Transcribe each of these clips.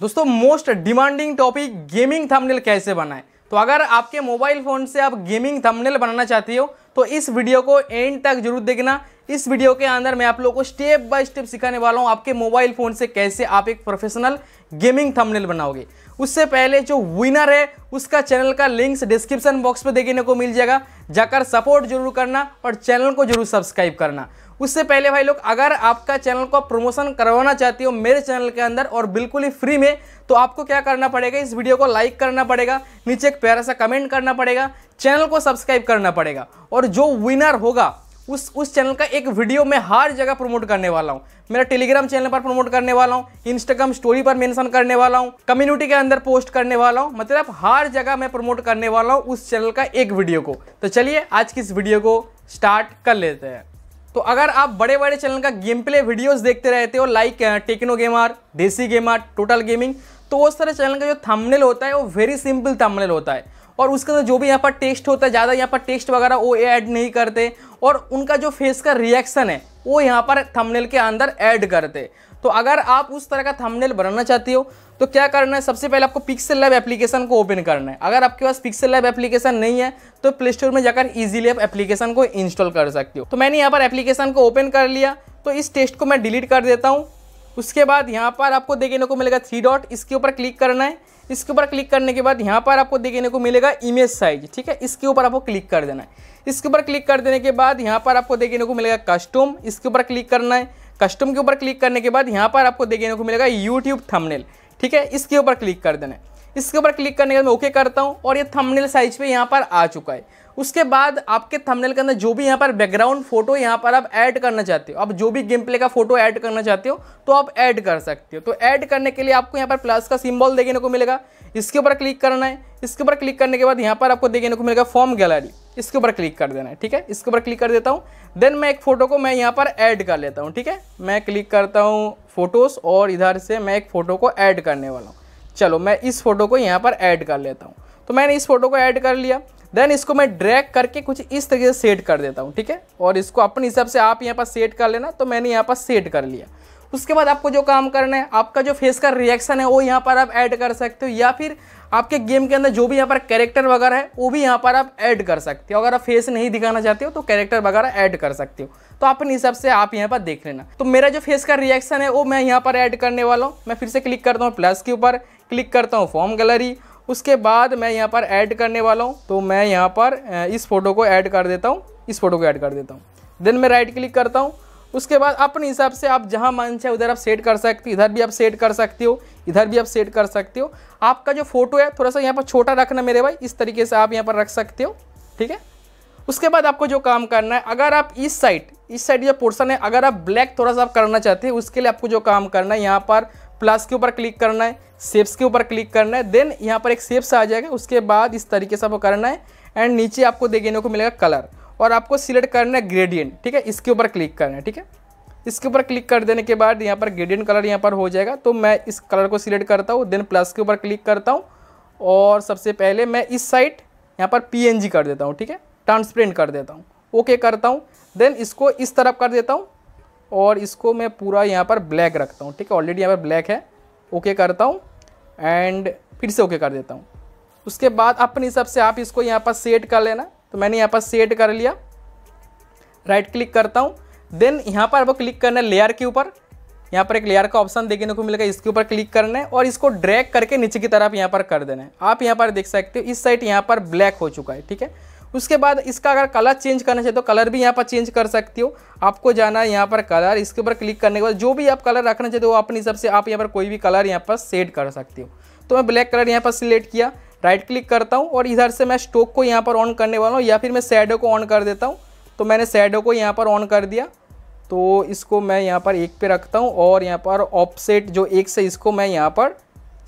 दोस्तों most demanding topic gaming thumbnail कैसे बनाए तो अगर आपके मोबाइल फ़ोन से आप गेमिंग थंबनेल बनाना चाहती हो तो इस वीडियो को एंड तक जरूर देखना इस वीडियो के अंदर मैं आप लोगों को स्टेप बाय स्टेप सिखाने वाला हूँ आपके मोबाइल फ़ोन से कैसे आप एक प्रोफेशनल गेमिंग थंबनेल बनाओगे उससे पहले जो विनर है उसका चैनल का लिंक्स डिस्क्रिप्शन बॉक्स में देखने को मिल जाएगा जाकर सपोर्ट जरूर करना और चैनल को जरूर सब्सक्राइब करना उससे पहले भाई लोग अगर आपका चैनल को प्रमोशन करवाना चाहती हो मेरे चैनल के अंदर और बिल्कुल ही फ्री में तो आपको क्या करना पड़ेगा इस वीडियो को लाइक करना पड़ेगा नीचे एक प्यारा सा कमेंट करना पड़ेगा चैनल को सब्सक्राइब करना पड़ेगा और जो विनर होगा उस उस चैनल का एक वीडियो मैं हर जगह प्रमोट करने वाला हूँ मेरा टेलीग्राम चैनल पर प्रमोट करने वाला हूँ इंस्टाग्राम स्टोरी पर मेंशन करने वाला हूँ कम्युनिटी के अंदर पोस्ट करने वाला हूँ मतलब हर जगह मैं प्रमोट करने वाला हूँ उस चैनल का एक वीडियो को तो चलिए आज की इस वीडियो को स्टार्ट कर लेते हैं तो अगर आप बड़े बड़े चैनल का गेम प्ले वीडियोस देखते रहते हो like Techno Gamer Desi Gamer Total Gaming तो उस तरह चैनल का जो थंबनेल होता है वो वेरी सिंपल थंबनेल होता है और उसके अंदर जो भी यहाँ पर टेस्ट होता है ज़्यादा यहाँ पर टेस्ट वगैरह वो ऐड नहीं करते और उनका जो फेस का रिएक्शन है वो यहाँ पर थंबनेल के अंदर ऐड करते तो अगर आप उस तरह का थंबनेल बनाना चाहते हो तो क्या करना है सबसे पहले आपको पिक्सल लैब एप्लीकेशन को ओपन करना है अगर आपके पास पिक्सल लैब एप्लीकेशन नहीं है तो प्ले स्टोर में जाकर ईजिली आप एप्लीकेशन को इंस्टॉल कर सकते हो तो मैंने यहाँ पर एप्लीकेशन को ओपन कर लिया तो इस टेस्ट को मैं डिलीट कर देता हूँ उसके बाद यहाँ पर आपको देखने को मिलेगा थ्री डॉट इसके ऊपर क्लिक करना है इसके ऊपर क्लिक करने के बाद यहाँ पर आपको देखने को मिलेगा इमेज साइज ठीक है इसके ऊपर आपको क्लिक कर देना है इसके ऊपर क्लिक कर देने के बाद यहाँ पर आपको देखने को मिलेगा कस्टम इसके ऊपर क्लिक करना है कस्टम के ऊपर क्लिक करने के बाद यहाँ पर आपको देखने को मिलेगा यूट्यूब थमनेल ठीक है इसके ऊपर क्लिक कर देना है इसके ऊपर क्लिक करने के बाद मैं ओके करता हूँ और ये थमनेल साइज पे यहाँ पर आ चुका है उसके बाद आपके थंबनेल के अंदर जो भी यहाँ पर बैकग्राउंड फोटो यहाँ पर आप ऐड करना चाहते हो आप जो भी गेम प्ले का फोटो ऐड करना चाहते हो तो आप ऐड कर सकते हो तो ऐड करने के लिए आपको यहाँ पर प्लस का सिम्बॉल देखने को मिलेगा इसके ऊपर क्लिक करना है इसके ऊपर क्लिक करने के बाद यहाँ पर आपको देखने को मिलेगा फॉर्म गैलरी इसके ऊपर क्लिक कर देना है ठीक है इसके ऊपर क्लिक कर देता हूँ देन मैं एक फ़ोटो को मैं यहाँ पर ऐड कर लेता हूँ ठीक है मैं क्लिक करता हूँ फ़ोटोज़ और इधर से मैं एक फ़ोटो को ऐड करने वाला हूँ चलो मैं इस फ़ोटो को यहाँ पर ऐड कर लेता हूँ तो मैंने इस फ़ोटो को ऐड कर लिया देन इसको मैं ड्रैग करके कुछ इस तरीके से सेट कर देता हूँ ठीक है और इसको अपने हिसाब से आप यहाँ पर सेट कर लेना तो मैंने यहाँ पर सेट कर लिया उसके बाद आपको जो काम करना है आपका जो फेस का रिएक्शन है वो यहाँ पर आप ऐड कर सकते हो या फिर आपके गेम के अंदर जो भी यहाँ पर कैरेक्टर वगैरह है वो भी यहाँ पर आप ऐड कर सकते हो अगर आप फेस नहीं दिखाना चाहते हो तो कैरेक्टर वगैरह ऐड कर सकते हो तो अपने हिसाब से आप यहाँ पर देख लेना तो मेरा जो फेस का रिएक्शन है वो मैं यहाँ पर ऐड करने वाला हूँ मैं फिर से क्लिक करता हूँ प्लस के ऊपर क्लिक करता हूँ फॉर्म गैलरी उसके बाद मैं यहाँ पर ऐड करने वाला हूँ तो मैं यहाँ पर इस फोटो को ऐड कर देता हूँ इस फोटो को ऐड कर देता हूँ देन मैं राइट क्लिक करता हूँ उसके बाद अपने हिसाब से आप जहाँ मन चाहे उधर आप सेट कर सकते हो इधर भी आप सेट कर सकते हो इधर भी आप सेट कर सकते हो आपका जो फोटो है थोड़ा सा यहाँ पर छोटा रखना मेरे भाई इस तरीके से आप यहाँ पर रख सकते हो ठीक है उसके बाद आपको जो काम करना है अगर आप इस साइड इस साइड जो पोर्सन है अगर आप ब्लैक थोड़ा सा आप करना चाहते हैं उसके लिए आपको जो काम करना है यहाँ पर प्लस के ऊपर क्लिक करना है सेप्स के ऊपर क्लिक करना है देन यहाँ पर एक सेप्स आ जाएगा उसके बाद इस तरीके से आपको करना है एंड नीचे आपको देखने को मिलेगा कलर और आपको सिलेक्ट करना है ग्रेडियंट ठीक है इसके ऊपर क्लिक करना है ठीक है इसके ऊपर क्लिक कर देने के बाद यहाँ पर ग्रेडियंट कलर यहाँ पर हो जाएगा तो मैं इस कलर को सिलेक्ट करता हूँ देन प्लस के ऊपर क्लिक करता हूँ और सबसे पहले मैं इस साइड यहाँ पर पी कर देता हूँ ठीक है ट्रांसपेरेंट कर देता हूँ ओके करता हूँ देन इसको इस तरफ कर देता हूँ और इसको मैं पूरा यहाँ पर ब्लैक रखता हूँ ठीक है ऑलरेडी यहाँ पर ब्लैक है ओके करता हूँ एंड फिर से ओके कर देता हूँ उसके बाद अपने हिसाब से आप इसको यहाँ पर सेट कर लेना तो मैंने यहाँ पर सेट कर लिया राइट क्लिक करता हूँ देन यहाँ पर आपको क्लिक करना है लेयर के ऊपर यहाँ पर एक लेयर का ऑप्शन देखने को मिलेगा इसके ऊपर क्लिक करना है और इसको ड्रैग करके नीचे की तरफ यहाँ पर कर देना है आप यहाँ पर देख सकते हो इस साइड यहाँ पर ब्लैक हो चुका है ठीक है उसके बाद इसका अगर कलर चेंज करना चाहिए तो कलर भी यहाँ पर चेंज कर सकती हो आपको जाना है यहाँ पर कलर इसके ऊपर क्लिक करने के बाद जो भी आप कलर रखना चाहते हो अपने हिसाब से आप यहाँ पर कोई भी कलर यहाँ पर सेट कर सकती हो तो मैं ब्लैक कलर यहाँ पर सिलेक्ट किया राइट क्लिक करता हूँ और इधर से मैं स्टोक को यहाँ पर ऑन करने वाला हूँ या फिर मैं सैडो को ऑन कर देता हूँ तो मैंने सैडो को यहाँ पर ऑन कर दिया तो इसको मैं यहाँ पर एक पे रखता हूँ और यहाँ पर ऑफसेट जो एक से इसको मैं यहाँ पर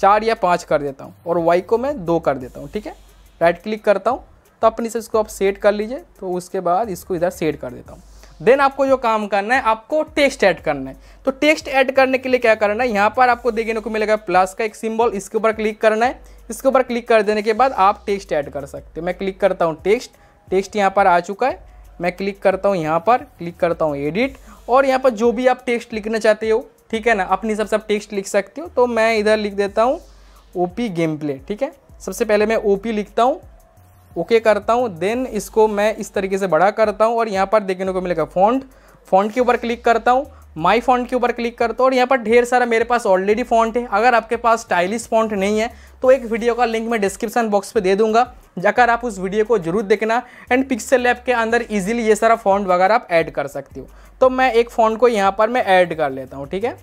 चार या पाँच कर देता हूँ और वाई को मैं दो कर देता हूँ ठीक है राइट क्लिक करता हूँ तो अपने से इसको आप सेट कर लीजिए तो उसके बाद इसको इधर सेट कर देता हूँ देन आपको जो काम करना है आपको टेक्स्ट ऐड करना है तो टेक्स्ट ऐड करने के लिए क्या करना है यहाँ पर आपको देखने को मिलेगा प्लस का एक सिंबल इसके ऊपर क्लिक करना है इसके ऊपर क्लिक कर देने के बाद आप टेक्स्ट ऐड कर सकते हो मैं क्लिक करता हूँ टेक्स्ट टेक्स्ट यहाँ पर आ चुका है मैं क्लिक करता हूँ यहाँ पर क्लिक करता हूँ एडिट और यहाँ पर जो भी आप टेक्स्ट लिखना चाहते हो ठीक है ना अपनी सबसे आप टेक्स्ट लिख सकते हो तो मैं इधर लिख देता हूँ ओ पी गेम प्ले ठीक है सबसे पहले मैं ओ पी लिखता हूँ ओके okay करता हूँ देन इसको मैं इस तरीके से बड़ा करता हूँ और यहाँ पर देखने को मिलेगा फॉन्ट फॉन्ट के ऊपर क्लिक करता हूँ माई फॉन्ट के ऊपर क्लिक करता हूँ और यहाँ पर ढेर सारा मेरे पास ऑलरेडी फॉन्ट है अगर आपके पास स्टाइलिश फॉन्ट नहीं है तो एक वीडियो का लिंक मैं डिस्क्रिप्शन बॉक्स पर दे दूँगा जाकर आप उस वीडियो को जरूर देखना एंड पिक्सल ऐप के अंदर ईजिली ये सारा फॉन्ट वगैरह आप ऐड कर सकते हो तो मैं एक फॉन्ट को यहाँ पर मैं ऐड कर लेता हूँ ठीक है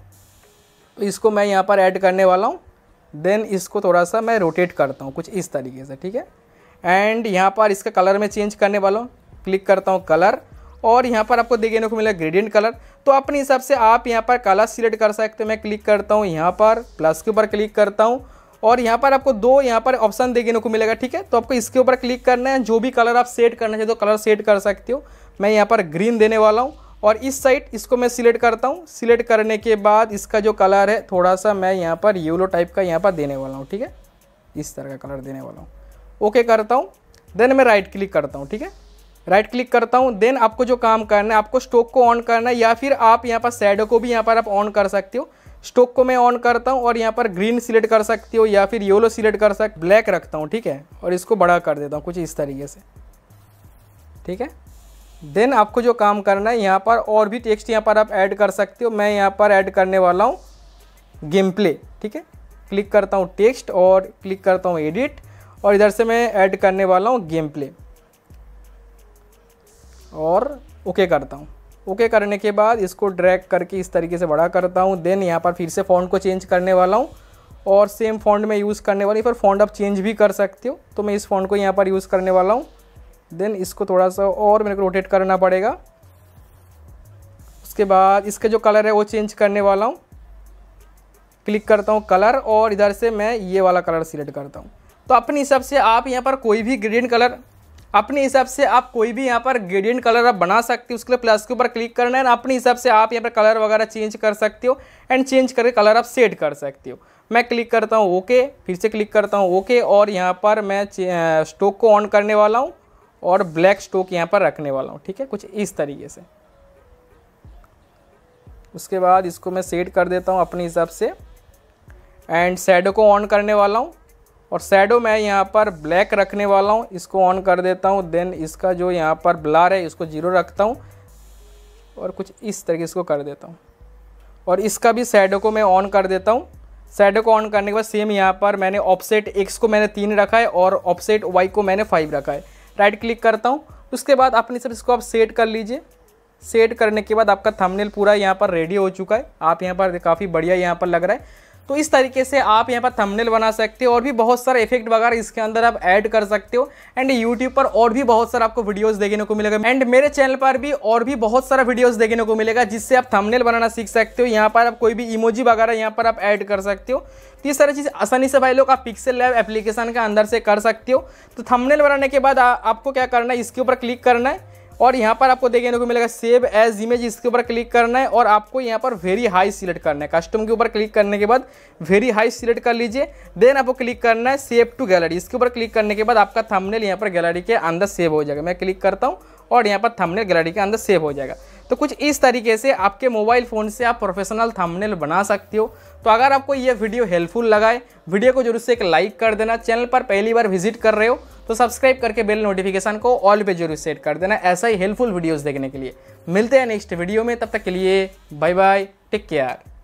इसको मैं यहाँ पर ऐड करने वाला हूँ देन इसको थोड़ा सा मैं रोटेट करता हूँ कुछ इस तरीके से ठीक है एंड यहाँ पर इसका कलर में चेंज करने वाला हूँ क्लिक करता हूँ कलर और यहाँ पर आपको देखने को मिला ग्रेडियंट कलर तो अपने हिसाब से आप यहाँ पर कलर सिलेक्ट कर सकते हो मैं क्लिक करता हूँ यहाँ पर प्लस के ऊपर क्लिक करता हूँ और यहाँ पर आपको दो यहाँ पर ऑप्शन देखने को मिलेगा ठीक है तो आपको इसके ऊपर क्लिक करना है जो भी कलर आप सेट करना चाहिए तो कलर सेट कर सकते हो मैं यहाँ पर ग्रीन देने वाला हूँ और इस साइड इसको मैं सिलेक्ट करता हूँ सिलेक्ट करने के बाद इसका जो कलर है थोड़ा सा मैं यहाँ पर येलो टाइप का यहाँ पर देने वाला हूँ ठीक है इस तरह का कलर देने वाला हूँ ओके okay करता हूँ देन मैं राइट क्लिक करता हूँ ठीक है राइट क्लिक करता हूँ देन आपको जो काम करना है आपको स्टोक को ऑन करना है या फिर आप यहाँ पर सैडो को भी यहाँ पर आप ऑन कर सकते हो स्टोक को मैं ऑन करता हूँ और यहाँ पर ग्रीन सिलेक्ट कर सकती हो या फिर येलो सिलेक्ट कर सक ब्लैक रखता हूँ ठीक है और इसको बड़ा कर देता हूँ कुछ इस तरीके से ठीक है देन आपको जो काम करना है यहाँ पर और भी टेक्स्ट यहाँ पर आप ऐड कर सकते हो मैं यहाँ पर ऐड करने वाला हूँ गेम प्ले ठीक है क्लिक करता हूँ टेक्स्ट और क्लिक करता हूँ एडिट और इधर से मैं ऐड करने वाला हूँ गेम प्ले और ओके okay करता हूँ ओके okay करने के बाद इसको ड्रैग करके इस तरीके से बड़ा करता हूँ देन यहाँ पर फिर से फ़ॉन्ट को चेंज करने वाला हूँ और सेम फ़ॉन्ट में यूज़ करने वाली पर फ़ॉन्ट आप चेंज भी कर सकते हो तो मैं इस फ़ॉन्ट को यहाँ पर यूज़ करने वाला हूँ देन इसको थोड़ा सा और मेरे को रोटेट करना पड़ेगा उसके बाद इसका जो कलर है वो चेंज करने वाला हूँ क्लिक करता हूँ कलर और इधर से मैं ये वाला कलर सिलेक्ट करता हूँ तो अपने हिसाब से आप यहाँ पर कोई भी ग्रेडियंट कलर अपने हिसाब से आप कोई भी यहाँ पर ग्रेडियंट कलर आप बना सकते हो उसके लिए प्लस के ऊपर क्लिक करना है अपने हिसाब से आप यहाँ पर कलर वगैरह चेंज कर सकते हो एंड चेंज करके कलर आप सेट कर सकते हो मैं क्लिक करता हूँ ओके फिर से क्लिक करता हूँ ओके और यहाँ पर मैं स्टोक को ऑन करने वाला हूँ और ब्लैक स्टोक यहाँ पर रखने वाला हूँ ठीक है कुछ इस तरीके से उसके बाद इसको मैं सेट कर देता हूँ अपने हिसाब से एंड सैडो को ऑन करने वाला हूँ और सैडो मैं यहाँ पर ब्लैक रखने वाला हूँ इसको ऑन कर देता हूँ देन इसका जो यहाँ पर ब्लार है इसको जीरो रखता हूँ और कुछ इस तरीके इसको कर देता हूँ और इसका भी सैडो को मैं ऑन कर देता हूँ सैडो को ऑन करने के बाद सेम यहाँ पर मैंने ऑपसेट एक्स को मैंने तीन रखा है और ऑपसेट वाई को मैंने फाइव रखा है राइट क्लिक करता हूँ उसके बाद अपनी सब इसको आप सेट कर लीजिए सेट करने के बाद आपका थंबनेल पूरा यहाँ पर रेडी हो चुका है आप यहाँ पर काफ़ी बढ़िया यहाँ पर लग रहा है तो इस तरीके से आप यहाँ पर थंबनेल बना सकते हो और भी बहुत सारे इफेक्ट वगैरह इसके अंदर आप ऐड कर सकते हो एंड यूट्यूब पर और भी बहुत सारा आपको वीडियोस देखने को मिलेगा एंड मेरे चैनल पर भी और भी बहुत सारा वीडियोस देखने को मिलेगा जिससे आप थंबनेल बनाना सीख सकते हो यहाँ पर आप कोई भी इमोजी वगैरह यहाँ पर आप ऐड कर सकते हो तो ये सारी चीज़ आसानी से भाई लोग आप पिक्सल लैब एप्लीकेशन के अंदर से कर सकते हो तो थंबनेल बनाने के बाद आपको क्या करना है इसके ऊपर क्लिक करना है और यहाँ पर आपको देखने को मिलेगा सेव एज इमेज इसके ऊपर क्लिक करना है और आपको यहाँ पर वेरी हाई सिलेक्ट करना है कस्टम के ऊपर क्लिक करने के बाद वेरी हाई सिलेक्ट कर लीजिए देन आपको क्लिक करना है सेव टू गैलरी इसके ऊपर क्लिक करने के बाद आपका थंबनेल यहाँ पर गैलरी के अंदर सेव हो जाएगा मैं क्लिक करता हूँ और यहाँ पर थमनेल गैलरी के अंदर सेव हो जाएगा तो कुछ इस तरीके से आपके मोबाइल फ़ोन से आप प्रोफेशनल थंबनेल बना सकते हो तो अगर आपको यह वीडियो हेल्पफुल लगाए वीडियो को जरूर से एक लाइक कर देना चैनल पर पहली बार विजिट कर रहे हो तो सब्सक्राइब करके बेल नोटिफिकेशन को ऑल पे जरूर सेट कर देना ऐसा ही हेल्पफुल वीडियोज़ देखने के लिए मिलते हैं नेक्स्ट वीडियो में तब तक के लिए बाय बाय टेक केयर